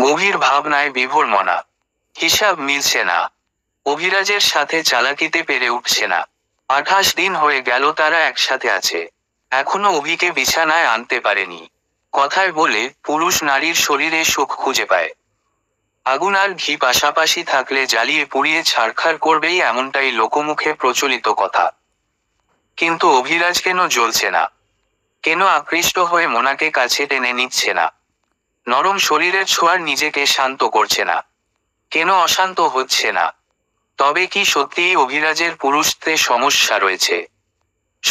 গভীর ভাবনায় বিভোর মনা হিসাব মিলছে না অভিরাজের সাথে চালাকিতে পেরে উঠছে না আঠাশ দিন হয়ে গেল তারা একসাথে আছে এখনো অভিকে বিছানায় আনতে পারেনি কথায় বলে পুরুষ নারীর শরীরে সুখ খুঁজে পায় আগুন আর ঘি পাশাপাশি থাকলে জ্বালিয়ে পুড়িয়ে ছাড়খার করবেই এমনটাই লোকমুখে প্রচলিত কথা কিন্তু অভিরাজ কেন জ্বলছে না কেন আকৃষ্ট হয়ে মোনাকে কাছে টেনে নিচ্ছে না নরম শরীরের ছোঁয়ার নিজেকে শান্ত করছে না কেন অশান্ত হচ্ছে না তবে কি সত্যিই অভিরাজের পুরুষতে সমস্যা রয়েছে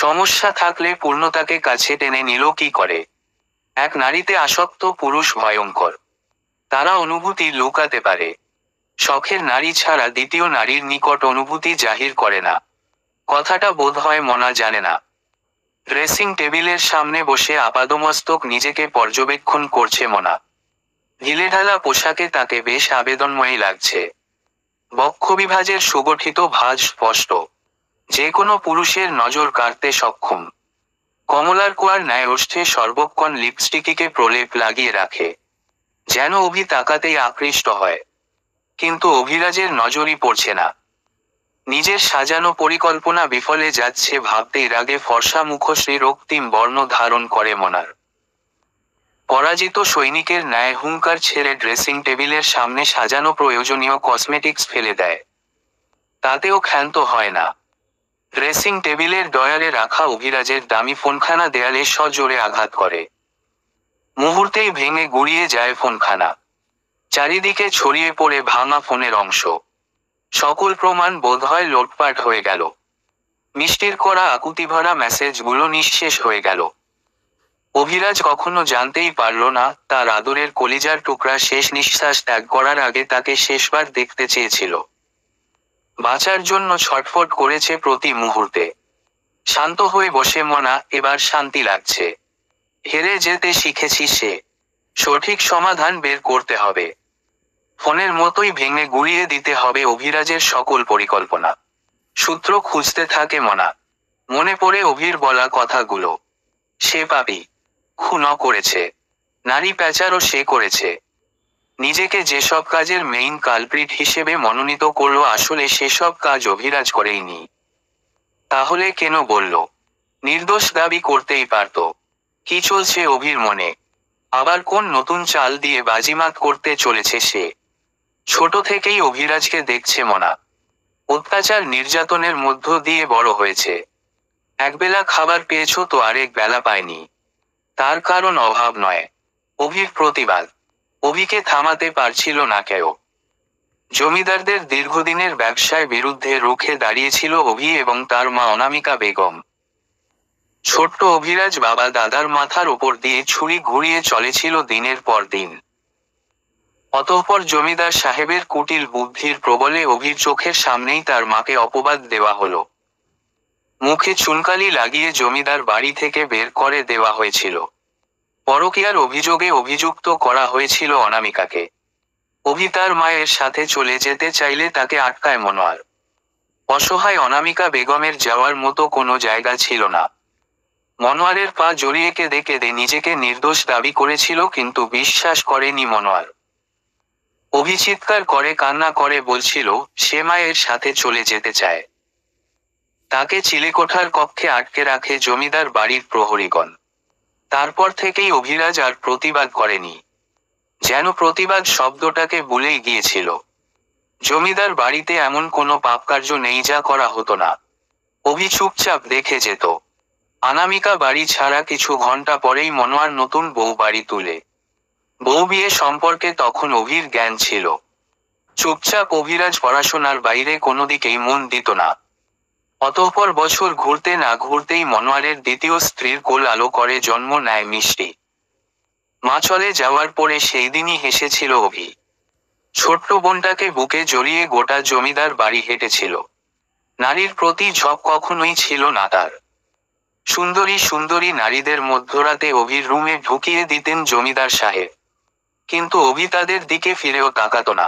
সমস্যা থাকলে পূর্ণতাকে কাছে টেনে নিল কি করে এক নারীতে আসক্ত পুরুষ ভয়ঙ্কর তারা অনুভূতি লুকাতে পারে শখের নারী ছাড়া দ্বিতীয় নারীর নিকট অনুভূতি জাহির করে না কথাটা বোধ হয় মনা জানে না ড্রেসিং টেবিলের সামনে বসে আপাদমস্তক নিজেকে পর্যবেক্ষণ করছে মনা ঢিলেঢালা পোশাকে তাকে বেশ আবেদনময়ী লাগছে বক্ষ বিভাজের সুগঠিত ভাজ স্পষ্ট যে কোনো পুরুষের নজর কাড়তে সক্ষম কমলার কুয়ার ন্যায় ওষ্ঠে সর্বক্ষণ লিপস্টিকিকে প্রলেপ লাগিয়ে রাখে যেন অভি তাকাতেই আকৃষ্ট হয় কিন্তু অভিরাজের নজরই পড়ছে না নিজের সাজানো পরিকল্পনা বিফলে যাচ্ছে ভাবতেই রাগে ফর্সা মুখশ্রী রক্তিম বর্ণ ধারণ করে মনার পরাজিত সৈনিকের ন্যায় হুঙ্কার ছেড়ে ড্রেসিং টেবিলের সামনে সাজানো প্রয়োজনীয় কসমেটিক্স ফেলে দেয় তাতেও ক্ষান্ত হয় না ড্রেসিং টেবিলের ডয়ারে রাখা অভিরাজের দামি ফোনখানা দেয়ালে সজোরে আঘাত করে মুহূর্তেই ভেঙে গুড়িয়ে যায় ফোনখানা চারিদিকে ছড়িয়ে পড়ে ভাঙা ফোনের অংশ সকল প্রমাণ বোধহয় লোটপাট হয়ে গেল মিষ্টির করা ভরা মেসেজগুলো নিঃশেষ হয়ে গেল অভিরাজ কখনো জানতেই পারল না তার আদরের কলিজার টুকরা শেষ নিঃশ্বাস ত্যাগ করার আগে তাকে শেষবার দেখতে চেয়েছিল বাঁচার জন্য ছটফট করেছে প্রতি মুহূর্তে শান্ত হয়ে বসে মনা এবার শান্তি লাগছে হেরে যেতে শিখেছি সে সঠিক সমাধান বের করতে হবে ফোনের মতোই ভেঙে গুড়িয়ে দিতে হবে অভিরাজের সকল পরিকল্পনা সূত্র খুঁজতে থাকে মনা মনে পড়ে অভির বলা কথাগুলো সে পাবি খুন করেছে নারী প্যাচারও সে করেছে নিজেকে যেসব কাজের মেইন কালপ্রিট হিসেবে মনোনীত করলো আসলে সেসব কাজ অভিরাজ করেইনি তাহলে কেন বলল নির্দোষ দাবি করতেই পারত কি চলছে অভির মনে আবার কোন নতুন চাল দিয়ে বাজিমাত করতে চলেছে সে ছোট থেকেই অভিরাজকে দেখছে মনা অত্যাচার নির্যাতনের মধ্য দিয়ে বড় হয়েছে একবেলা খাবার পেয়েছ তো আরেক বেলা পায়নি তার কারণ অভাব নয় অভির প্রতিবাদ অভিকে থামাতে পারছিল না কেউ জমিদারদের দীর্ঘদিনের ব্যবসায় বিরুদ্ধে রুখে দাঁড়িয়েছিল অভি এবং তার মা অনামিকা বেগম ছোট্ট অভিরাজ বাবা দাদার মাথার উপর দিয়ে ছুরি ঘুরিয়ে চলেছিল দিনের পর দিন অতঃপর জমিদার সাহেবের কুটিল বুদ্ধির প্রবলে অভির চোখের সামনেই তার মাকে অপবাদ দেওয়া হলো মুখে চুনকালি লাগিয়ে জমিদার বাড়ি থেকে বের করে দেওয়া হয়েছিল পরকিয়ার অভিযোগে অভিযুক্ত করা হয়েছিল অনামিকাকে অভিতার মায়ের সাথে চলে যেতে চাইলে তাকে আটকায় মনোয়ার অসহায় অনামিকা বেগমের যাওয়ার মতো কোনো জায়গা ছিল না মনোয়ারের পা জড়িয়ে কেঁদে কেঁদে নিজেকে নির্দোষ দাবি করেছিল কিন্তু বিশ্বাস করেনি মনোয়ার অভিচিৎকার করে কান্না করে বলছিল সে মায়ের সাথে চলে যেতে চায় তাকে চিলেকোঠার কক্ষে আটকে রাখে জমিদার বাড়ির প্রহরীগণ তারপর থেকেই অভিরাজ আর প্রতিবাদ করেনি যেন প্রতিবাদ শব্দটাকে ভুলেই গিয়েছিল জমিদার বাড়িতে এমন কোনো পাপকার্য নেই যা করা হতো না অভি চুপচাপ দেখে যেত অনামিকা বাড়ি ছাড়া কিছু ঘন্টা পরেই মনোয়ার নতুন বউ বাড়ি তুলে বউ বিয়ে সম্পর্কে তখন অভির জ্ঞান ছিল চুপচাপ অভিরাজ পড়াশোনার বাইরে কোনো দিকেই মন দিত না অতঃপর বছর ঘুরতে না ঘুরতেই মনোয়ারের দ্বিতীয় স্ত্রীর কোল আলো করে জন্ম নেয় মিষ্টি মা চলে যাওয়ার পরে সেই দিনই হেসেছিল অভি ছোট্ট বোনটাকে বুকে জড়িয়ে গোটা জমিদার বাড়ি হেঁটেছিল নারীর প্রতি ঝপ কখনোই ছিল না তার সুন্দরী সুন্দরী নারীদের মধ্যরাতে অভির রুমে ঢুকিয়ে দিতেন জমিদার সাহেব কিন্তু অভি তাদের দিকে ফিরেও তাকাত না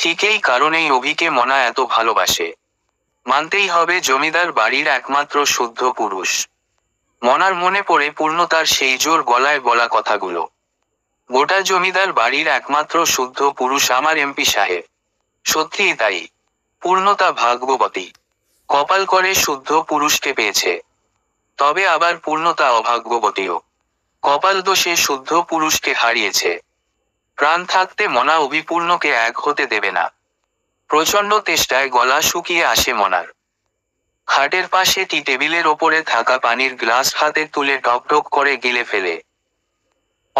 ঠিক এই কারণেই অভিকে মনা এত ভালোবাসে মানতেই হবে জমিদার বাড়ির একমাত্র শুদ্ধ পুরুষ মনার মনে পড়ে পূর্ণতার সেই জোর গলায় বলা কথাগুলো গোটা জমিদার বাড়ির একমাত্র শুদ্ধ পুরুষ আমার এমপি সাহেব সত্যিই তাই পূর্ণতা ভাগ্যবতী কপাল করে শুদ্ধ পুরুষকে পেয়েছে তবে আবার পূর্ণতা অভাগ্যবতীও কপাল দোষে শুদ্ধ পুরুষকে হারিয়েছে প্রাণ থাকতে মনা অবিপূর্ণকে এক হতে দেবে না প্রচণ্ড তেষ্টায় গলা শুকিয়ে আসে মনার হাটের পাশে টি টেবিলের ওপরে থাকা পানির গ্লাস হাতে তুলে টকটক করে গিলে ফেলে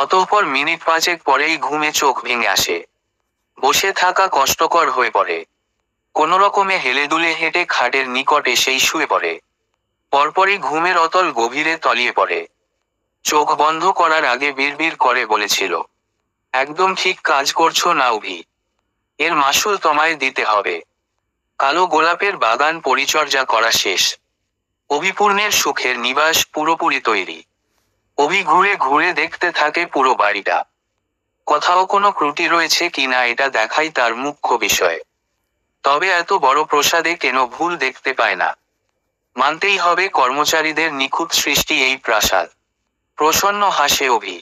অতঃপর মিনিট পাঁচেক পরেই ঘুমে চোখ ভেঙে আসে বসে থাকা কষ্টকর হয়ে পড়ে কোন রকমে হেলে দুলে হেঁটে খাটের নিকটে সেই শুয়ে পড়ে পরপরই ঘুমের অতল গভীরে তলিয়ে পড়ে চোখ বন্ধ করার আগে বিড়বিড় করে বলেছিল একদম ঠিক কাজ করছো না উভি এর মাসুল তোমায় দিতে হবে কালো গোলাপের বাগান পরিচর্যা করা শেষ অভিপূর্ণের সুখের নিবাস পুরোপুরি তৈরি অভি ঘুরে ঘুরে দেখতে থাকে পুরো বাড়িটা কোথাও কোনো ত্রুটি রয়েছে কিনা এটা দেখাই তার মুখ্য বিষয় তবে এত বড় প্রসাদে কেন ভুল দেখতে পায় না মানতেই হবে কর্মচারীদের নিখুঁত সৃষ্টি এই প্রাসাদ প্রসন্ন হাসে অভি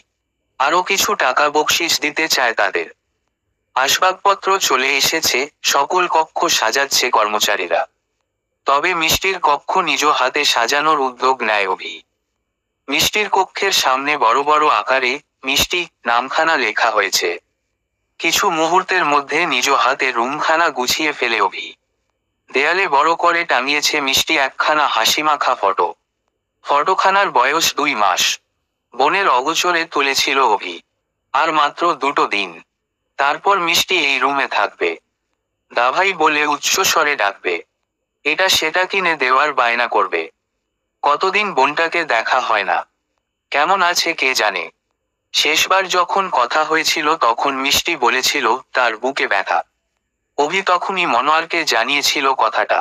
আরো কিছু টাকা বকশিস দিতে চায় তাদের আসবাবপত্র চলে এসেছে সকল কক্ষ সাজাচ্ছে কর্মচারীরা তবে মিষ্টির কক্ষ নিজ হাতে সাজানোর উদ্যোগ নেয় অভি মিষ্টির কক্ষের সামনে বড় বড় আকারে মিষ্টি নামখানা লেখা হয়েছে কিছু মুহূর্তের মধ্যে নিজ হাতে রুমখানা গুছিয়ে ফেলে অভি দেয়ালে বড় করে টাঙিয়েছে মিষ্টি একখানা হাসিমাখা ফটো ফটোখানার বয়স দুই মাস বনের অগোচরে তুলেছিল অভি আর মাত্র দুটো দিন তারপর মিষ্টি এই রুমে থাকবে দাভাই বলে উচ্চস্বরে ডাকবে এটা সেটা কিনে দেওয়ার বায়না করবে কতদিন বোনটাকে দেখা হয় না কেমন আছে কে জানে শেষবার যখন কথা হয়েছিল তখন মিষ্টি বলেছিল তার বুকে ব্যথা অভি তখনই মনোয়ারকে জানিয়েছিল কথাটা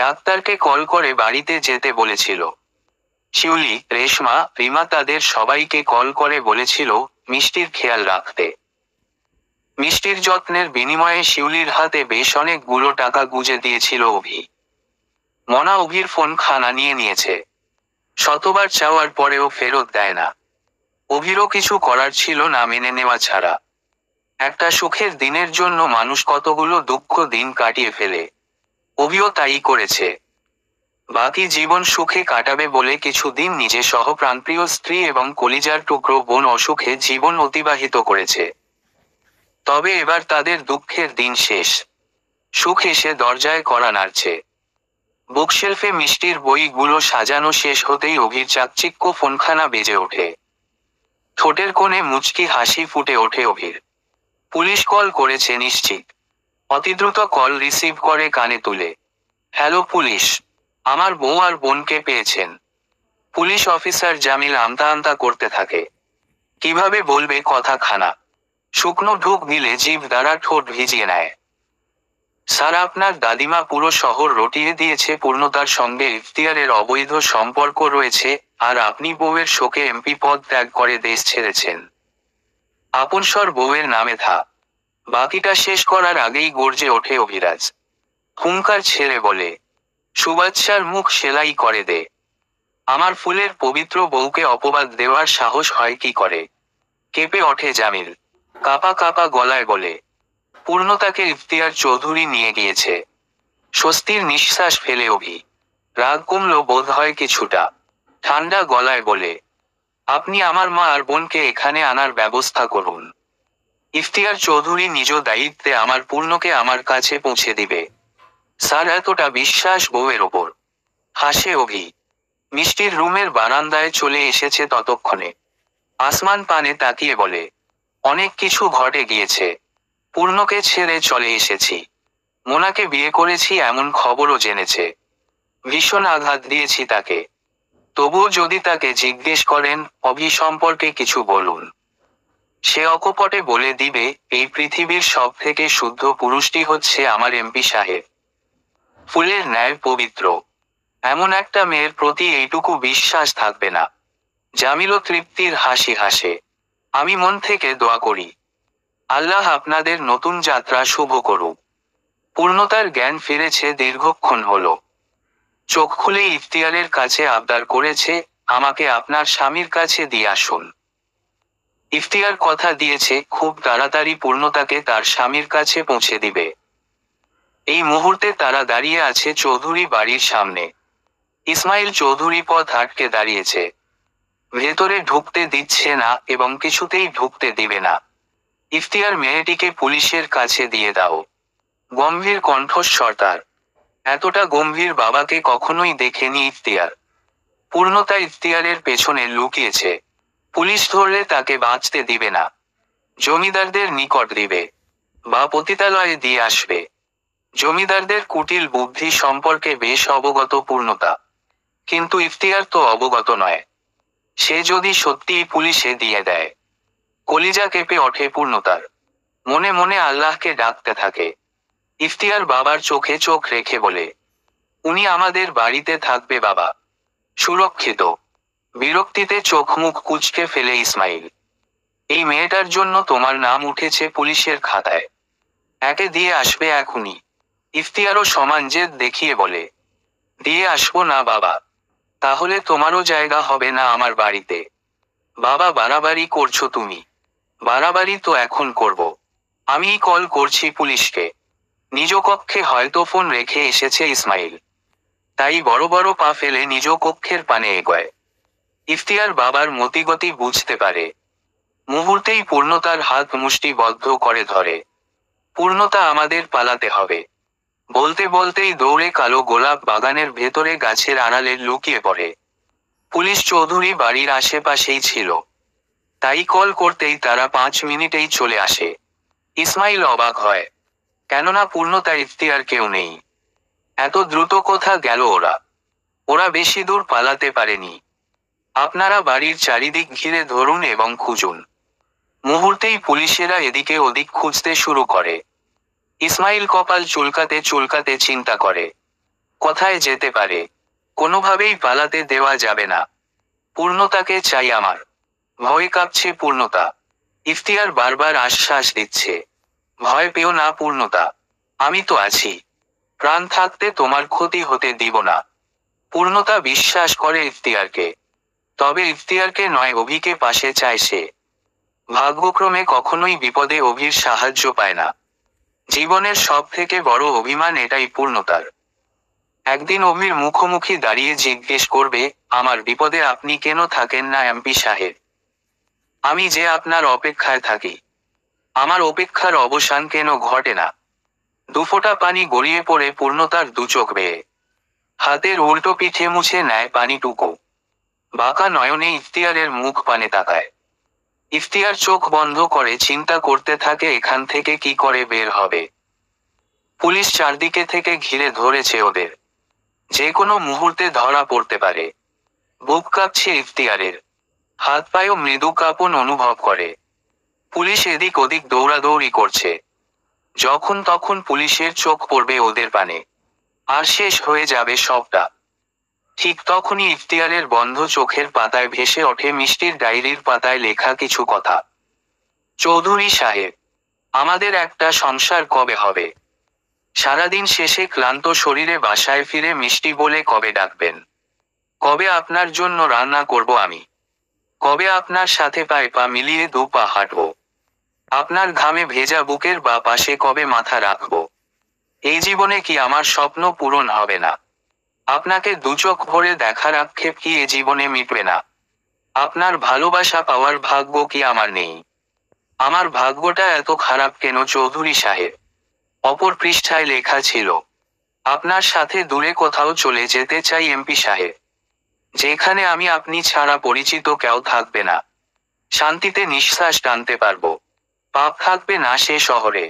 ডাক্তারকে কল করে বাড়িতে যেতে বলেছিল শিউলি রেশমা রিমা তাদের সবাইকে কল করে বলেছিল মিষ্টির খেয়াল রাখতে মিষ্টির যত্নের বিনিময়ে শিউলির হাতে বেশ অনেকগুলো টাকা গুজে দিয়েছিল অভি মনা অভির ফোন খানা নিয়ে নিয়েছে শতবার চাওয়ার পরেও ফেরত দেয় না অভিরও কিছু করার ছিল না মেনে নেওয়া ছাড়া একটা সুখের দিনের জন্য মানুষ কতগুলো দুঃখ দিন কাটিয়ে ফেলে অভিও তাই করেছে বাকি জীবন সুখে কাটাবে বলে কিছুদিন নিজে সহ প্রাণপ্রিয় স্ত্রী এবং কলিজার টুকরো বোন অসুখে জীবন অতিবাহিত করেছে তবে এবার তাদের দুঃখের দিন শেষ সুখ এসে দরজায় করা নাড়ছে বুকশেলফে মিষ্টির বইগুলো সাজানো শেষ হতেই অভির চাকচিক্য ফোনখানা বেজে ওঠে ঠোঁটের কোণে মুচকি হাসি ফুটে ওঠে অভির পুলিশ কল করেছে নিশ্চিত অতিদ্রুত কল রিসিভ করে কানে তুলে হ্যালো পুলিশ আমার বউ আর বোনকে পেয়েছেন পুলিশ অফিসার জামিল আমতা আমতা করতে থাকে কিভাবে বলবে কথা খানা শুকনো ঢুক নিলে জীব দ্বারা ঠোঁট ভিজিয়ে নেয় স্যার আপনার দাদিমা পুরো শহর রটিয়ে দিয়েছে পূর্ণতার সঙ্গে ইফতিয়ারের অবৈধ সম্পর্ক রয়েছে আর আপনি বউয়ের শোকে এমপি পদ ত্যাগ করে দেশ ছেড়েছেন আপনসর বউয়ের নামে থা বাকিটা শেষ করার আগেই গর্জে ওঠে অভিরাজ হুঙ্কার ছেড়ে বলে সুবাদশার মুখ সেলাই করে দে আমার ফুলের পবিত্র বউকে অপবাদ দেওয়ার সাহস হয় কি করে কেঁপে ওঠে জামিল কাপা কাপা গলায় বলে পূর্ণতাকে ইফতিয়ার চৌধুরী নিয়ে গিয়েছে স্বস্তির নিঃশ্বাস ফেলে অভি রাগ কমল বোধ হয় কিছুটা ঠান্ডা গলায় বলে আপনি আমার মা আর বোনকে এখানে আনার ব্যবস্থা করুন ইফতিয়ার চৌধুরী নিজ দায়িত্বে আমার পূর্ণকে আমার কাছে পৌঁছে দিবে স্যার এতটা বিশ্বাস বউয়ের ওপর হাসে অভি মিষ্টির রুমের বারান্দায় চলে এসেছে ততক্ষণে আসমান পানে তাকিয়ে বলে অনেক কিছু ঘটে গিয়েছে পূর্ণকে ছেড়ে চলে এসেছি মোনাকে বিয়ে করেছি এমন খবরও জেনেছে ভীষণ আঘাত দিয়েছি তাকে তবুও যদি তাকে জিজ্ঞেস করেন অভি সম্পর্কে কিছু বলুন সে অকপটে বলে দিবে এই পৃথিবীর সব থেকে শুদ্ধ পুরুষটি হচ্ছে আমার এমপি সাহেব ফুলের ন্যায় পবিত্র এমন একটা মেয়ের প্রতি এইটুকু বিশ্বাস থাকবে না জামিলও তৃপ্তির হাসি হাসে আমি মন থেকে দোয়া করি আল্লাহ আপনাদের নতুন যাত্রা শুভ করুক পূর্ণতার জ্ঞান ফিরেছে দীর্ঘক্ষণ হল চোখ খুলে ইফতিয়ারের কাছে আবদার করেছে আমাকে আপনার স্বামীর কাছে দিয়ে আসুন ইফতিয়ার কথা দিয়েছে খুব তাড়াতাড়ি পূর্ণতাকে তার স্বামীর কাছে পৌঁছে দিবে এই মুহূর্তে তারা দাঁড়িয়ে আছে চৌধুরী বাড়ির সামনে ইসমাইল চৌধুরী পথ আটকে দাঁড়িয়েছে ভেতরে ঢুকতে দিচ্ছে না এবং কিছুতেই ঢুকতে দিবে না ইফতিয়ার মেয়েটিকে পুলিশের কাছে দিয়ে দাও গম্ভীর কণ্ঠস্বর তার এতটা গম্ভীর বাবাকে কখনোই দেখেনি ইফতিয়ার পূর্ণতা ইফতিয়ারের পেছনে লুকিয়েছে পুলিশ ধরলে তাকে বাঁচতে দিবে না জমিদারদের নিকট দিবে বা পতিতালয়ে দিয়ে আসবে জমিদারদের কুটিল বুদ্ধি সম্পর্কে বেশ অবগত পূর্ণতা কিন্তু ইফতিয়ার তো অবগত নয় সে যদি সত্যিই পুলিশে দিয়ে দেয় কলিজা কেঁপে ওঠে পূর্ণতার মনে মনে আল্লাহকে ডাকতে থাকে ইফতিয়ার বাবার চোখে চোখ রেখে বলে উনি আমাদের বাড়িতে থাকবে বাবা সুরক্ষিত বিরক্তিতে চোখ মুখ কুচকে ফেলে ইসমাইল এই মেয়েটার জন্য তোমার নাম উঠেছে পুলিশের খাতায় একে দিয়ে আসবে এখনই ইফতিয়ারও সমান জেদ দেখিয়ে বলে দিয়ে আসবো না বাবা তাহলে তোমারও জায়গা হবে না আমার বাড়িতে বাবা বাড়াবাড়ি করছো তুমি বাড়াবাড়ি তো এখন করব আমি কল করছি পুলিশকে নিজ কক্ষে হয়তো ফোন রেখে এসেছে ইসমাইল তাই বড় বড় পা ফেলে নিজ কক্ষের পানে এগোয় ইফতিয়ার বাবার মতিগতি বুঝতে পারে মুহূর্তেই পূর্ণতার হাত মুষ্টিবদ্ধ করে ধরে পূর্ণতা আমাদের পালাতে হবে বলতে বলতেই দৌড়ে কালো গোলাপ বাগানের ভেতরে গাছের আড়ালে লুকিয়ে পড়ে পুলিশ চৌধুরী বাড়ির আশেপাশেই ছিল তাই কল করতেই তারা পাঁচ মিনিটেই চলে আসে ইসমাইল অবাক হয় কেননা পূর্ণতা ইফতিয়ার কেউ নেই এত দ্রুত কথা গেল ওরা ওরা বেশি দূর পালাতে পারেনি আপনারা বাড়ির চারিদিক ঘিরে ধরুন এবং খুঁজুন মুহূর্তেই পুলিশেরা এদিকে ওদিক খুঁজতে শুরু করে ইসমাইল কপাল চুলকাতে চুলকাতে চিন্তা করে কথায় যেতে পারে কোনোভাবেই পালাতে দেওয়া যাবে না পূর্ণতাকে চাই আমার ভয় কাঁপছে পূর্ণতা ইফতিয়ার বারবার আশ্বাস দিচ্ছে ভয় পেও না পূর্ণতা আমি তো আছি প্রাণ থাকতে তোমার ক্ষতি হতে দিব না পূর্ণতা বিশ্বাস করে ইফতিয়ারকে তবে ইফতিয়ারকে নয় অভিকে পাশে চায় সে ভাগ্যক্রমে কখনোই বিপদে অভির সাহায্য পায় না জীবনের সব থেকে বড় অভিমান এটাই পূর্ণতার একদিন অভির মুখোমুখি দাঁড়িয়ে জিজ্ঞেস করবে আমার বিপদে আপনি কেন থাকেন না এমপি সাহেব আমি যে আপনার অপেক্ষায় থাকি আমার অপেক্ষার অবসান কেন ঘটে না দুফোটা পানি গড়িয়ে পড়ে পূর্ণতার দুচোখ বেয়ে হাতের উল্টো পিঠে মুছে নেয় পানিটুকু বাঁকা নয়নে ইফতিয়ারের মুখ পানে তাকায় ইফতিয়ার চোখ বন্ধ করে চিন্তা করতে থাকে এখান থেকে কি করে বের হবে পুলিশ চারদিকে থেকে ঘিরে ধরেছে ওদের যে কোনো মুহূর্তে ধরা পড়তে পারে বুক কাঁপছে ইফতিয়ারের হাত পায়েও মৃদু কাঁপন অনুভব করে পুলিশ এদিক ওদিক দৌড়াদৌড়ি করছে যখন তখন পুলিশের চোখ পড়বে ওদের পানে আর শেষ হয়ে যাবে সবটা ঠিক তখনই ইফতিয়ারের বন্ধ চোখের পাতায় ভেসে ওঠে মিষ্টির ডায়েরির পাতায় লেখা কিছু কথা চৌধুরী সাহেব আমাদের একটা সংসার কবে হবে সারাদিন শেষে ক্লান্ত শরীরে বাসায় ফিরে মিষ্টি বলে কবে ডাকবেন কবে আপনার জন্য রান্না করব আমি কবে আপনার সাথে পায়ে পা মিলিয়ে দু পা হাঁটব আপনার ঘামে ভেজা বুকের বা পাশে কবে মাথা রাখব এই জীবনে কি আমার স্বপ্ন পূরণ হবে না আপনাকে দুচোখ ভরে দেখার আক্ষেপ কি এ জীবনে মিটবে না আপনার ভালোবাসা পাওয়ার ভাগ্য কি আমার নেই আমার ভাগ্যটা এত খারাপ কেন চৌধুরী সাহেব অপর পৃষ্ঠায় লেখা ছিল আপনার সাথে দূরে কোথাও চলে যেতে চাই এমপি সাহেব যেখানে আমি আপনি ছাড়া পরিচিত কেউ থাকবে না শান্তিতে নিঃশ্বাস টানতে পারব পাপ থাকবে না সে শহরে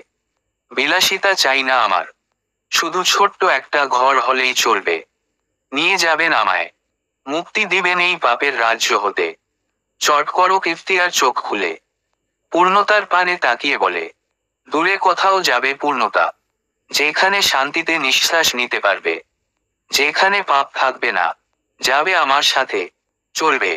বিলাসিতা চাই না আমার শুধু ছোট্ট একটা ঘর হলেই চলবে নিয়ে যাবেন আমায় মুক্তি দিবেন এই পাপের রাজ্য হতে চট করো ইফতিয়ার চোখ খুলে পূর্ণতার পানে তাকিয়ে বলে দূরে কোথাও যাবে পূর্ণতা যেখানে শান্তিতে নিঃশ্বাস নিতে পারবে যেখানে পাপ থাকবে না যাবে আমার সাথে চলবে